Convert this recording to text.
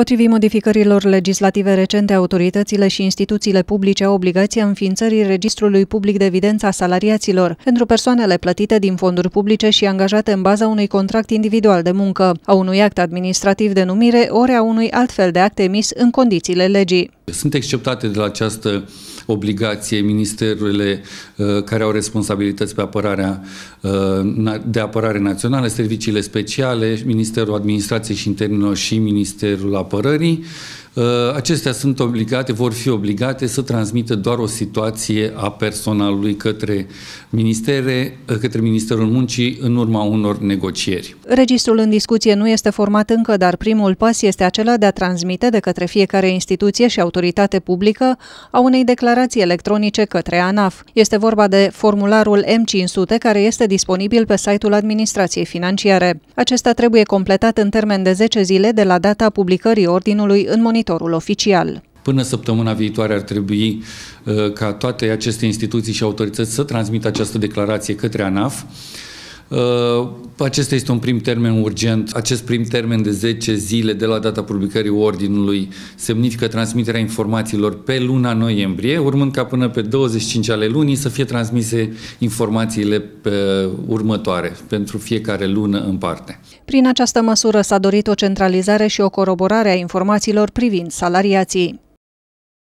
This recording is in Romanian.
Potrivit modificărilor legislative recente, autoritățile și instituțiile publice au obligația înființării Registrului Public de Evidență a Salariaților pentru persoanele plătite din fonduri publice și angajate în baza unui contract individual de muncă, a unui act administrativ de numire ori a unui alt fel de act emis în condițiile legii. Sunt exceptate de la această obligație ministerele uh, care au responsabilități pe apărarea, uh, de apărare națională, serviciile speciale, Ministerul Administrației și Internelor și Ministerul Apărării, Uh, acestea sunt obligate, vor fi obligate să transmită doar o situație a personalului către ministere, uh, către Ministerul Muncii în urma unor negocieri. Registrul în discuție nu este format încă, dar primul pas este acela de a transmite de către fiecare instituție și autoritate publică a unei declarații electronice către ANAF. Este vorba de formularul M500 care este disponibil pe site-ul Administrației Financiare. Acesta trebuie completat în termen de 10 zile de la data publicării ordinului în monitorizare monitorul oficial. Până săptămâna viitoare ar trebui uh, ca toate aceste instituții și autorități să transmită această declarație către ANAF. Uh, acesta este un prim termen urgent. Acest prim termen de 10 zile de la data publicării ordinului semnifică transmiterea informațiilor pe luna noiembrie, urmând ca până pe 25 ale lunii să fie transmise informațiile pe următoare, pentru fiecare lună în parte. Prin această măsură s-a dorit o centralizare și o coroborare a informațiilor privind salariații.